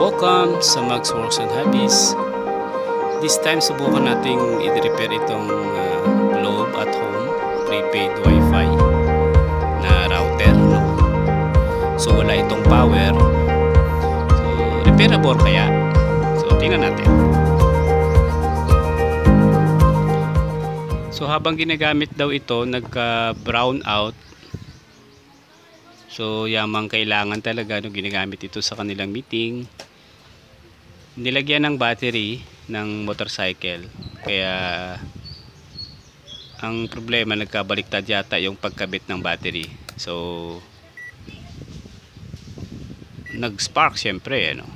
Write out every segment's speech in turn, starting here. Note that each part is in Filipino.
Welcome sa Max Works and Hobbies. This time subukan nating i-repair itong uh, globe at home prepaid wifi na router. No? So wala itong power. So repairable kaya? So tingnan natin. So habang ginagamit daw ito, nagka brown out So, yamang kailangan talaga no, ginagamit ito sa kanilang meeting nilagyan ng battery ng motorcycle kaya ang problema nagkabaliktad yata yung pagkabit ng battery so nag spark syempre ano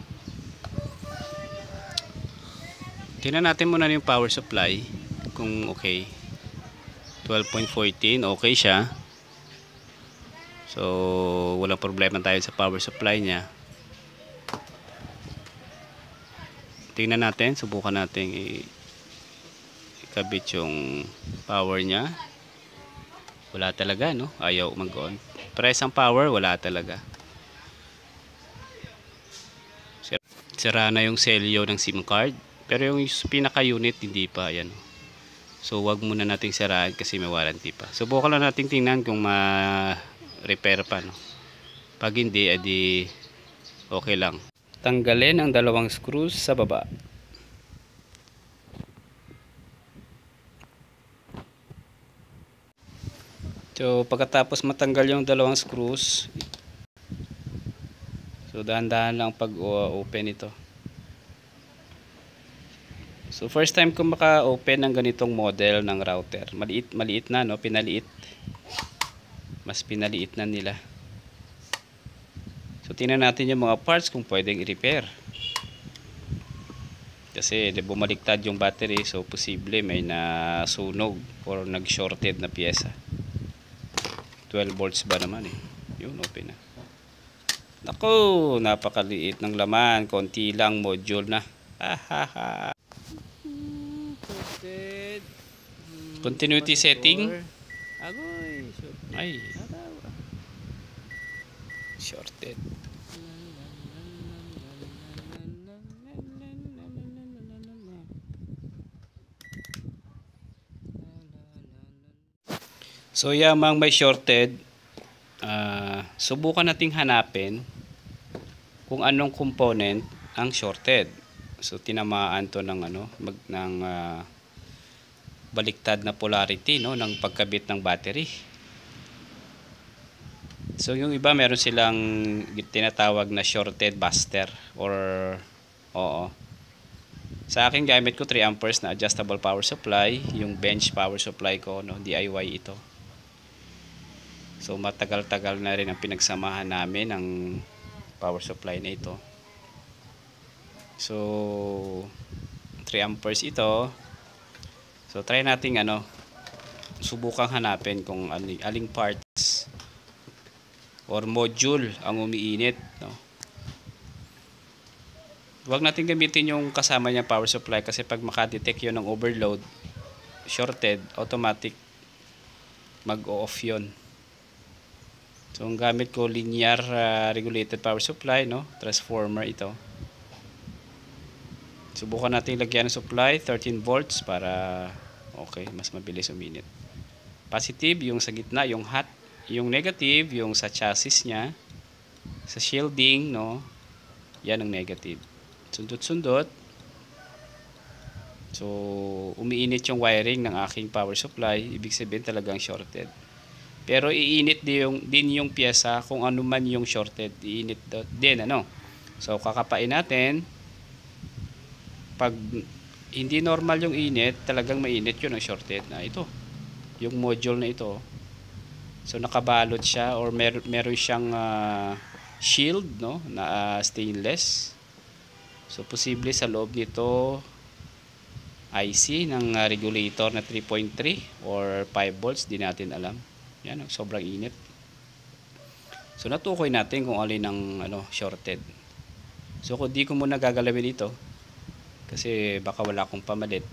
tingnan natin muna yung power supply kung okay 12.14 okay siya so walang problema tayo sa power supply niya tingnan natin subukan natin i ikabit yung power niya wala talaga no ayaw mag on press ang power wala talaga sira na yung selyo ng sim card pero yung pinaka unit hindi pa yan so wag muna nating siraan kasi may warranty pa subukan lang nating tingnan kung ma repair pa no pag hindi edi okay lang Tanggalin ang dalawang screws sa baba. So, pagkatapos matanggal yung dalawang screws, so dahan-dahan lang pag open ito. So, first time ko maka-open ng ganitong model ng router. Maliit, maliit na, no? Pinaliit. Mas pinaliit na nila. So, tingnan natin yung mga parts kung pwedeng i-repair. Kasi bumaliktad yung battery, so posible may nasunog or nag-shorted na piyesa. 12 volts ba naman eh. Yun, open na. Nako, napakaliit ng laman. Konti lang module na. Ha ha ha. Continuity setting. Agoy. Ay, shorted So yamang may shorted uh, subukan nating hanapin kung anong component ang shorted. So tinamaan to ng ano mag, ng uh, baliktad na polarity no ng pagkabit ng battery. So yung iba meron silang tinatawag na shorted buster or oo. Sa akin gamit ko 3 amperes na adjustable power supply, yung bench power supply ko no, DIY ito. So matagal-tagal na rin ang pinagsamahan namin ng power supply na ito. So 3 amperes ito. So try nating ano subukang hanapin kung aling, aling part or module ang umiinit. No? Huwag natin gamitin yung kasama niya power supply kasi pag makadetect yun ng overload, shorted, automatic mag-off yun. So, ang gamit ko, linear uh, regulated power supply, no? transformer ito. Subukan natin lagyan ng supply, 13 volts para okay, mas mabilis uminit. Positive, yung sa gitna, yung hot, yung negative, yung sa chassis niya, sa shielding, no? Yan ang negative. Sundot-sundot. So, umiinit yung wiring ng aking power supply. Ibig sabihin talagang shorted. Pero iinit din yung, din yung pyesa kung ano man yung shorted. Iinit din, ano? So, kakapain natin. Pag hindi normal yung init, talagang mainit yun ang shorted na ito. Yung module na ito, So nakabalot siya or mer meron siyang uh, shield no na uh, stainless. So posible sa loob nito IC ng uh, regulator na 3.3 or 5 volts, din natin alam. Yan, sobrang init. So natukoy natin kung alin ang ano shorted. So kung di ko muna gagalawin ito kasi baka wala akong pamalit.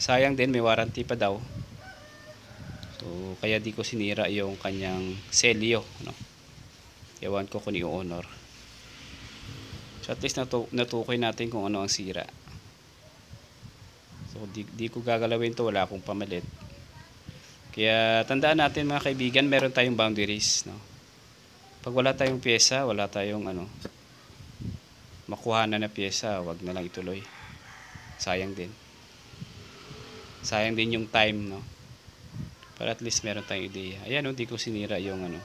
Sayang din may warranty pa daw. So, kaya di ko sinira yung kanyang selyo. No? Ewan ko kung i-honor. So, at least natu natukoy natin kung ano ang sira. So, di, di ko gagalawin to Wala akong pamalit. Kaya, tandaan natin mga kaibigan, meron tayong boundaries. No? Pag wala tayong pyesa, wala tayong ano, makuha na na pyesa, wag na lang ituloy. Sayang din. Sayang din yung time, no? Para at least meron tayong idea Ayan, hindi oh, ko sinira yung ano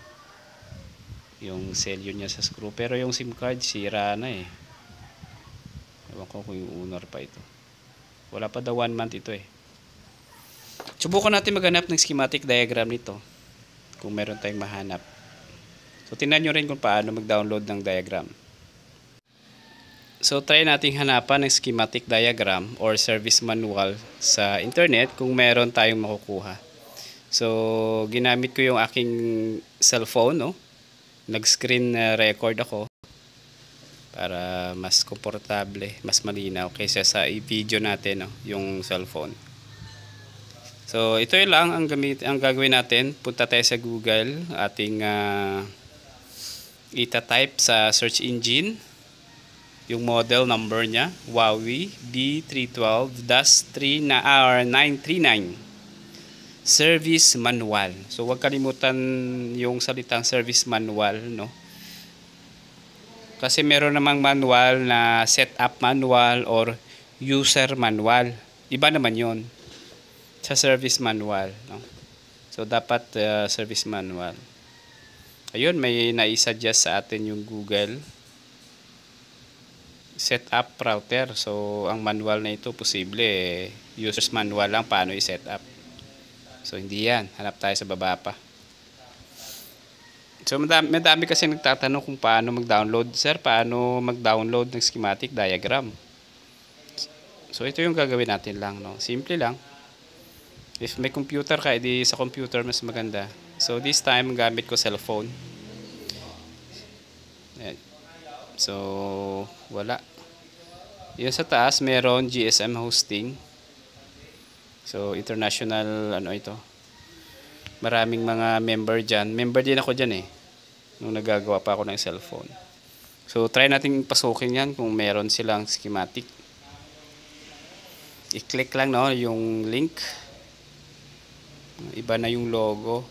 yung selyo niya sa screw. Pero yung SIM card, sira na eh. Ewan ko kung yung owner pa ito. Wala pa daw 1 month ito eh. Subukan natin maghanap ng schematic diagram nito. Kung meron tayong mahanap. So, tingnan nyo rin kung paano mag-download ng diagram. So, try nating hanapan ng schematic diagram or service manual sa internet kung meron tayong makukuha. So, ginamit ko yung aking cellphone, no? Nag-screen uh, record ako para mas komportable, mas malinaw kaysa sa video natin, no? Yung cellphone. So, ito yun lang ang, gamit, ang gagawin natin. Punta tayo sa Google, ating uh, itatype sa search engine yung model number niya, Huawei B312-3 na ah, R939 service manual. So huwag kalimutan yung salitang service manual, no? Kasi meron namang manual na setup manual or user manual. Iba naman 'yon sa service manual, no? So dapat uh, service manual. Ayun, may nai-suggest sa atin yung Google setup router. So ang manual na ito posible eh. user's manual lang paano i-set up. So, hindi yan. Hanap tayo sa baba pa. So, madami, madami kasi nagtatanong kung paano mag-download. Sir, paano mag-download ng schematic diagram? So, ito yung gagawin natin lang. No? Simple lang. If may computer ka, edi sa computer mas maganda. So, this time, gamit ko cellphone. Ayan. So, wala. Yung sa taas, meron GSM hosting. So international ano ito. Maraming mga member diyan. Member din ako diyan eh nung nagagawa pa ako ng cellphone. So try natin pasukin 'yan kung meron silang schematic. I-click lang no yung link. Iba na yung logo.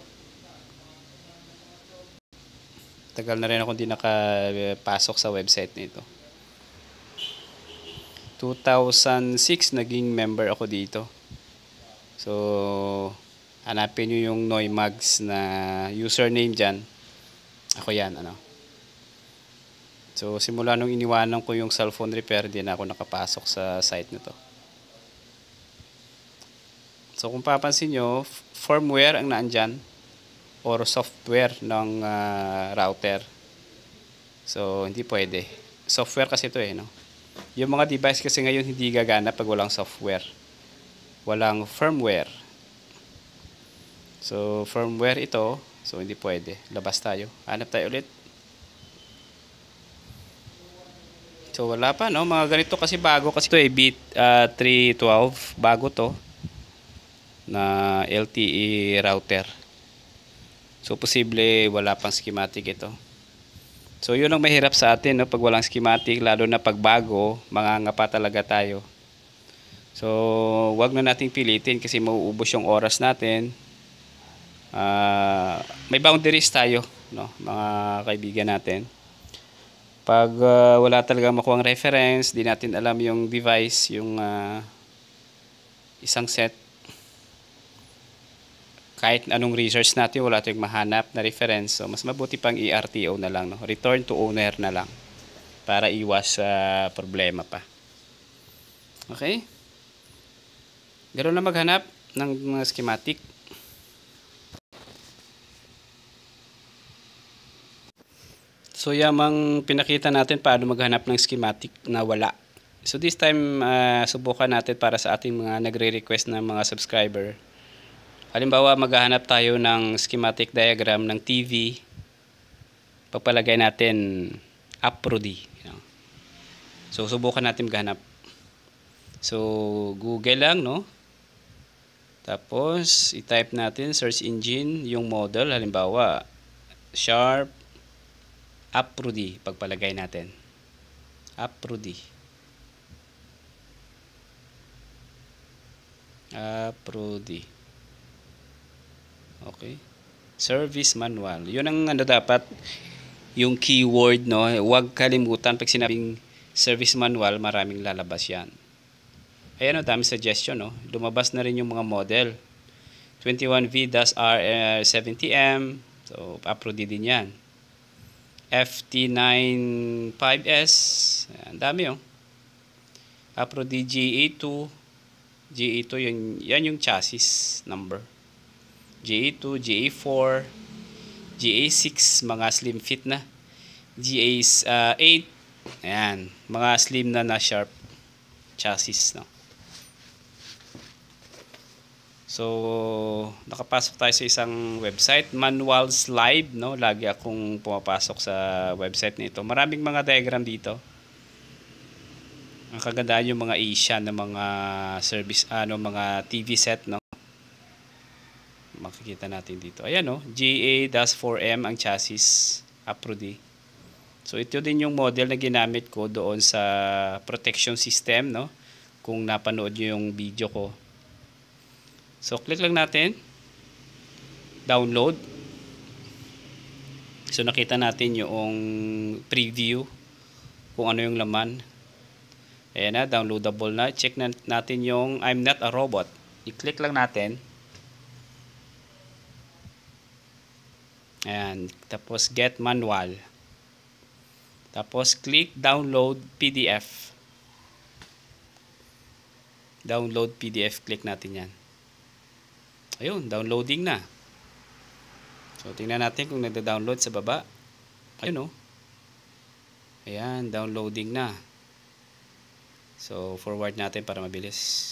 Tagal na rin ako hindi nakapasok sa website nito. 2006 naging member ako dito. So, hanapin nyo yung Noimags na username dyan. Ako yan, ano. So, simula nung iniwanan ko yung cellphone repair, din ako nakapasok sa site na to. So, kung papansin nyo, firmware ang naandyan or software ng uh, router. So, hindi pwede. Software kasi ito eh, no? Yung mga device kasi ngayon hindi gagana pag walang software walang firmware. So, firmware ito. So, hindi pwede. Labas tayo. Hanap tayo ulit. So, wala pa, no? Mga ganito kasi bago. Kasi ito ay bit uh, 312. Bago to. Na LTE router. So, posible wala pang schematic ito. So, yun ang mahirap sa atin, no? Pag walang schematic, lalo na pag bago, mga nga pa talaga tayo. So, wag na nating pilitin kasi mauubos yung oras natin. Uh, may boundaries tayo, no, mga kaibigan natin. Pag uh, wala talaga makuha ang reference, di natin alam yung device, yung uh, isang set. Kahit anong research natin, wala tayong mahanap na reference. So, mas mabuti pang ERTO na lang, no? return to owner na lang para iwas sa uh, problema pa. Okay? Ganun na maghanap ng mga schematic. So yamang pinakita natin paano maghanap ng schematic na wala. So this time, uh, subukan natin para sa ating mga nagre-request na mga subscriber. Halimbawa, maghahanap tayo ng schematic diagram ng TV. Pagpalagay natin, Aprody. You know? So subukan natin maghanap. So Google lang, no? Tapos, i-type natin search engine yung model. Halimbawa, Sharp Aprodi. Pagpalagay natin. Aprodi. Aprodi. Okay. Service manual. Yun ang ano dapat yung keyword no. Huwag kalimutan pag sinabing service manual, maraming lalabas yan. Ayan o, dami suggestion, no? Lumabas na rin yung mga model. 21V-R70M. So, uploaded din yan. FT95S. Ang dami, oh. Aprodi GE2. GE2, yun, yan yung chassis number. GE2, GE4, GA6, mga slim fit na. GA8, e, uh, ayan, mga slim na na sharp chassis. No? So, nakapasok tayo sa isang website, Manuals Live, no? Lagi akong pumapasok sa website nito. Maraming mga diagram dito. Ang kagandahan yung mga Asia na mga service, ano, mga TV set, no? Makikita natin dito. Ayan, no? GA-4M ang chassis, Apro D. So, ito din yung model na ginamit ko doon sa protection system, no? Kung napanood nyo yung video ko So, click lang natin. Download. So, nakita natin yung preview kung ano yung laman. Ayan na, downloadable na. Check na natin yung I'm not a robot. I-click lang natin. Ayan. Tapos, get manual. Tapos, click download PDF. Download PDF. Click natin yan. Ayun, downloading na. So, tingnan natin kung nagda-download sa baba. Ayun o. Oh. Ayan, downloading na. So, forward natin para mabilis.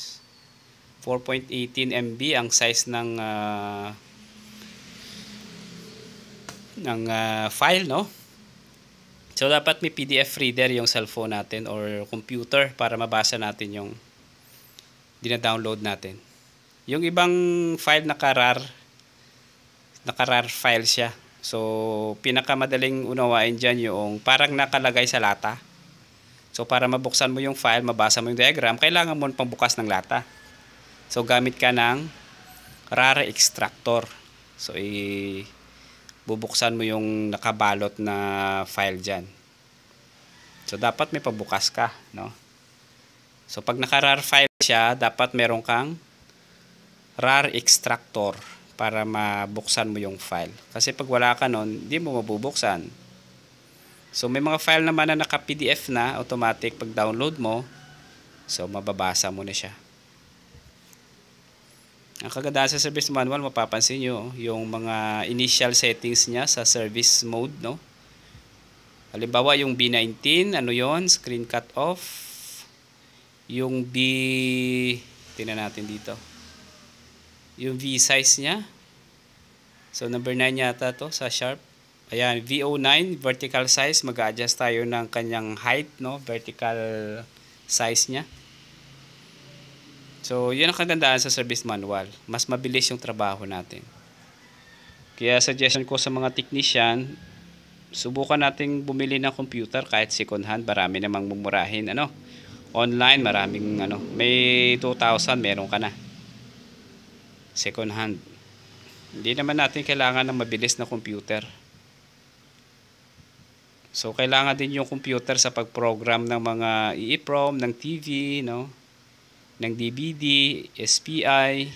4.18 MB ang size ng uh, ng uh, file, no? So, dapat may PDF reader yung cellphone natin or computer para mabasa natin yung dinadownload natin. Yung ibang file na karar, na karar file siya. So, pinakamadaling unawain dyan yung parang nakalagay sa lata. So, para mabuksan mo yung file, mabasa mo yung diagram, kailangan mo pangbukas ng lata. So, gamit ka ng rare extractor. So, i bubuksan mo yung nakabalot na file dyan. So, dapat may pabukas ka, no? So, pag nakarar file siya, dapat meron kang RAR extractor para mabuksan mo yung file. Kasi pag wala ka nun, hindi mo mabubuksan. So may mga file naman na naka-PDF na, automatic pag download mo, so mababasa mo na siya. Ang kagandahan sa service manual, mapapansin nyo, yung mga initial settings niya sa service mode, no? Halimbawa, yung B19, ano yon Screen cut off. Yung B... Tingnan natin dito yung V size niya. So, number 9 yata to sa sharp. Ayan, VO9, vertical size. Mag-adjust tayo ng kanyang height, no? Vertical size niya. So, yun ang kagandahan sa service manual. Mas mabilis yung trabaho natin. Kaya suggestion ko sa mga technician, subukan nating bumili ng computer kahit second hand. Marami namang mumurahin, ano? Online, maraming, ano? May 2,000, meron ka na second hand. Hindi naman natin kailangan ng mabilis na computer. So, kailangan din yung computer sa pagprogram ng mga EEPROM, ng TV, no? ng DVD, SPI.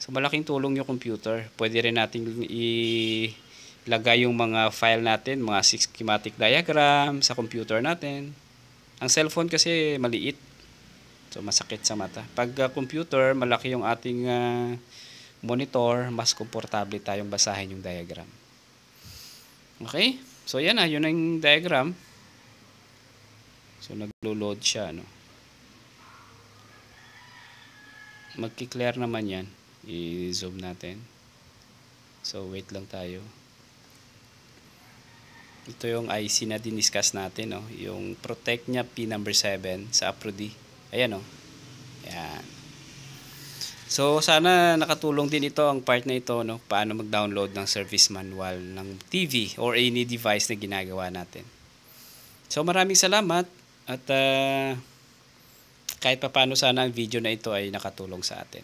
So, malaking tulong yung computer. Pwede rin natin ilagay yung mga file natin, mga schematic diagram sa computer natin. Ang cellphone kasi maliit. So masakit sa mata. Pag uh, computer, malaki yung ating uh, monitor, mas komportable tayong basahin yung diagram. Okay? So yan na, yun ang diagram. So naglo-load siya no. Magki-clear naman yan. I-zoom natin. So wait lang tayo. Ito yung IC na diniscuss natin no, yung Protect niya P number 7 sa APROD. Ayan o. Oh. Ayan. So, sana nakatulong din ito ang part na ito, no? paano mag-download ng service manual ng TV or any device na ginagawa natin. So, maraming salamat at uh, kahit paano sana ang video na ito ay nakatulong sa atin.